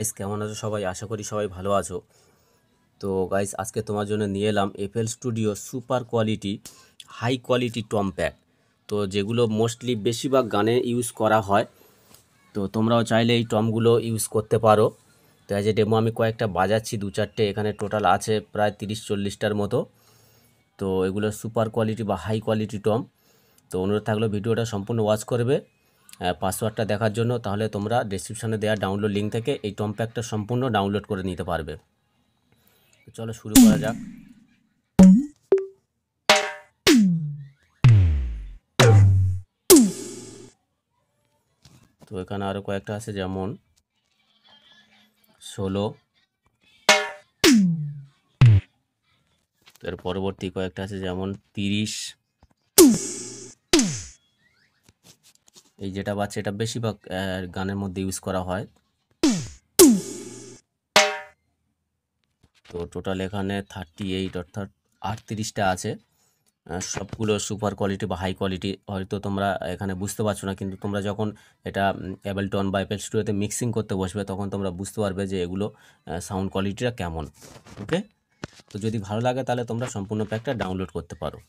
guys কেমন আছো সবাই আশা করি সবাই ভালো আছো তো গাইস আজকে তোমার জন্য নিয়ে এলাম FL studio super quality high quality tom pack তো যেগুলো মোস্টলি বেশিরভাগ গানে ইউজ করা হয় তো তোমরাও চাইলে এই টমগুলো ইউজ করতে পারো তো অ্যাজ এ ডেমো আমি কয়েকটা বাজাচ্ছি দু চারটে এখানে টোটাল আছে প্রায় তিরিশ চল্লিশটার মতো তো এগুলো সুপার কোয়ালিটি বা হাই কোয়ালিটি টম তো অনুরোধ থাকলেও ভিডিওটা সম্পূর্ণ ওয়াচ করবে পাসওয়ার্ডটা দেখার জন্য তাহলে তোমরা ডিসক্রিপশানে দেওয়া ডাউনলোড লিঙ্ক থেকে এই টম প্যাকটা সম্পূর্ণ ডাউনলোড করে নিতে পারবে চলো শুরু করা যাক তো এখানে আরও কয়েকটা আছে যেমন ষোলো এর পরবর্তী কয়েকটা আছে যেমন তিরিশ এই যেটা বাজছে এটা বেশিরভাগ গানের মধ্যে ইউজ করা হয় তো টোটাল এখানে থার্টি এইট অর্থাৎ আটত্রিশটা আছে সবগুলো সুপার কোয়ালিটি বা হাই কোয়ালিটি হয়তো তোমরা এখানে বুঝতে পারছো না কিন্তু তোমরা যখন এটা অ্যাবেলটন বা অ্যাপেল স্টুডিওতে মিক্সিং করতে বসবে তখন তোমরা বুঝতে পারবে যে এগুলো সাউন্ড কোয়ালিটিটা কেমন ওকে তো যদি ভালো লাগে তাহলে তোমরা সম্পূর্ণ প্যাকটা ডাউনলোড করতে পারো